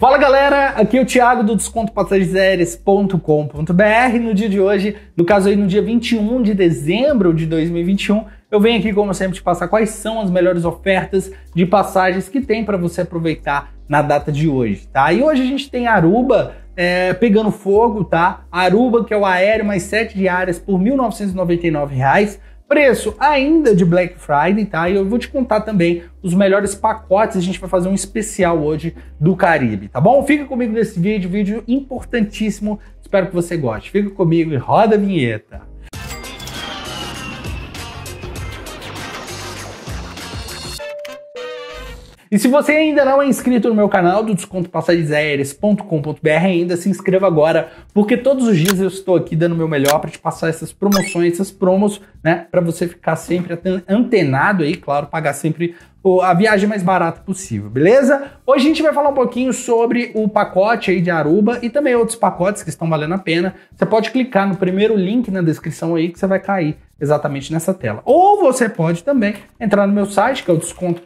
Fala galera, aqui é o Thiago do descontopassageres.com.br. No dia de hoje, no caso aí no dia 21 de dezembro de 2021, eu venho aqui como sempre te passar quais são as melhores ofertas de passagens que tem para você aproveitar na data de hoje, tá? E hoje a gente tem Aruba é, pegando fogo, tá? Aruba, que é o aéreo, mais sete diárias por R$ 1.999 preço ainda de Black Friday, tá? E eu vou te contar também os melhores pacotes. A gente vai fazer um especial hoje do Caribe, tá bom? Fica comigo nesse vídeo, vídeo importantíssimo. Espero que você goste. Fica comigo e roda a vinheta. E se você ainda não é inscrito no meu canal do descontopassagens.com.br, ainda se inscreva agora, porque todos os dias eu estou aqui dando o meu melhor para te passar essas promoções, essas promos, né, para você ficar sempre antenado aí, claro, pagar sempre a viagem mais barata possível, beleza? Hoje a gente vai falar um pouquinho sobre o pacote aí de Aruba e também outros pacotes que estão valendo a pena. Você pode clicar no primeiro link na descrição aí que você vai cair exatamente nessa tela. Ou você pode também entrar no meu site, que é o desconto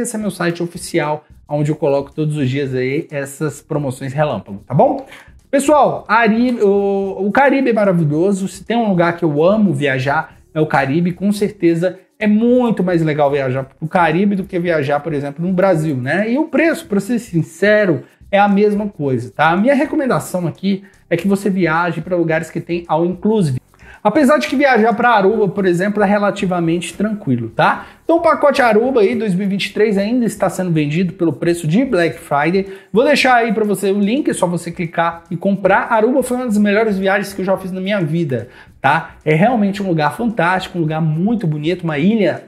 Esse é meu site oficial, onde eu coloco todos os dias aí essas promoções relâmpago, tá bom? Pessoal, Ari, o, o Caribe é maravilhoso. Se tem um lugar que eu amo viajar, é o Caribe. Com certeza é muito mais legal viajar para o Caribe do que viajar, por exemplo, no Brasil, né? E o preço, para ser sincero, é a mesma coisa, tá? A minha recomendação aqui é que você viaje para lugares que tem ao inclusive. Apesar de que viajar para Aruba, por exemplo, é relativamente tranquilo, tá? Então o pacote Aruba aí 2023 ainda está sendo vendido pelo preço de Black Friday. Vou deixar aí para você o link, é só você clicar e comprar. Aruba foi uma das melhores viagens que eu já fiz na minha vida, tá? É realmente um lugar fantástico, um lugar muito bonito, uma ilha,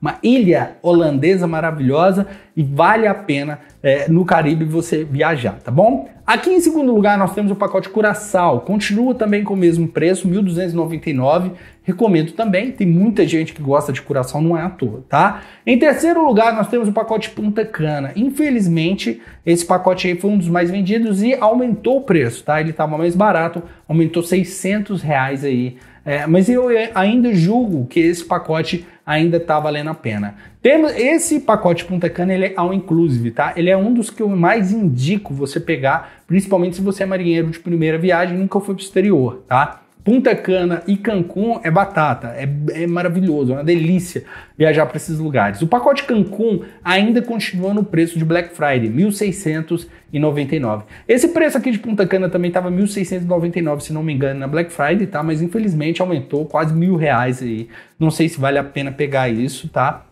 uma ilha holandesa maravilhosa e vale a pena é, no Caribe você viajar, tá bom? Aqui em segundo lugar nós temos o pacote Curaçao, continua também com o mesmo preço, 1.299, recomendo também, tem muita gente que gosta de Curaçao, não é à toa, tá? Em terceiro lugar nós temos o pacote Punta Cana, infelizmente esse pacote aí foi um dos mais vendidos e aumentou o preço, tá? Ele estava mais barato, aumentou 600 reais aí, é, mas eu é, ainda julgo que esse pacote ainda está valendo a pena. Temos esse pacote Punta Cana, ele é all inclusive, tá? Ele é um dos que eu mais indico você pegar, principalmente se você é marinheiro de primeira viagem, nunca foi pro exterior, tá? Punta Cana e Cancún é batata, é, é maravilhoso, é uma delícia viajar para esses lugares. O pacote Cancún ainda continua no preço de Black Friday, 1.699. Esse preço aqui de Punta Cana também estava 1.699, se não me engano, na Black Friday, tá? Mas infelizmente aumentou quase mil reais aí. Não sei se vale a pena pegar isso, tá?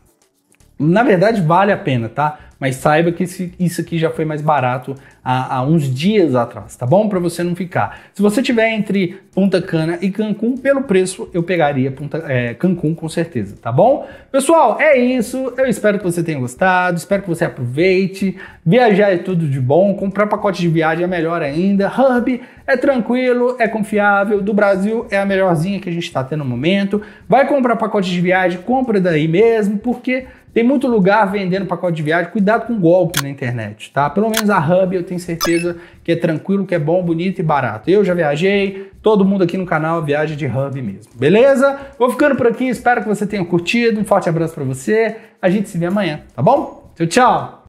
Na verdade, vale a pena, tá? Mas saiba que isso aqui já foi mais barato há, há uns dias atrás, tá bom? Para você não ficar. Se você tiver entre Punta Cana e Cancún, pelo preço eu pegaria Punta, é, Cancún com certeza, tá bom? Pessoal, é isso. Eu espero que você tenha gostado, espero que você aproveite. Viajar é tudo de bom, comprar pacote de viagem é melhor ainda. Hub é tranquilo, é confiável. Do Brasil é a melhorzinha que a gente está tendo no momento. Vai comprar pacote de viagem, compra daí mesmo, porque tem muito lugar vendendo pacote de viagem. Cuidado com golpe na internet, tá? Pelo menos a Hub eu tenho certeza que é tranquilo, que é bom, bonito e barato. Eu já viajei, todo mundo aqui no canal viaja de Hub mesmo. Beleza? Vou ficando por aqui, espero que você tenha curtido. Um forte abraço para você. A gente se vê amanhã, tá bom? Tchau, tchau.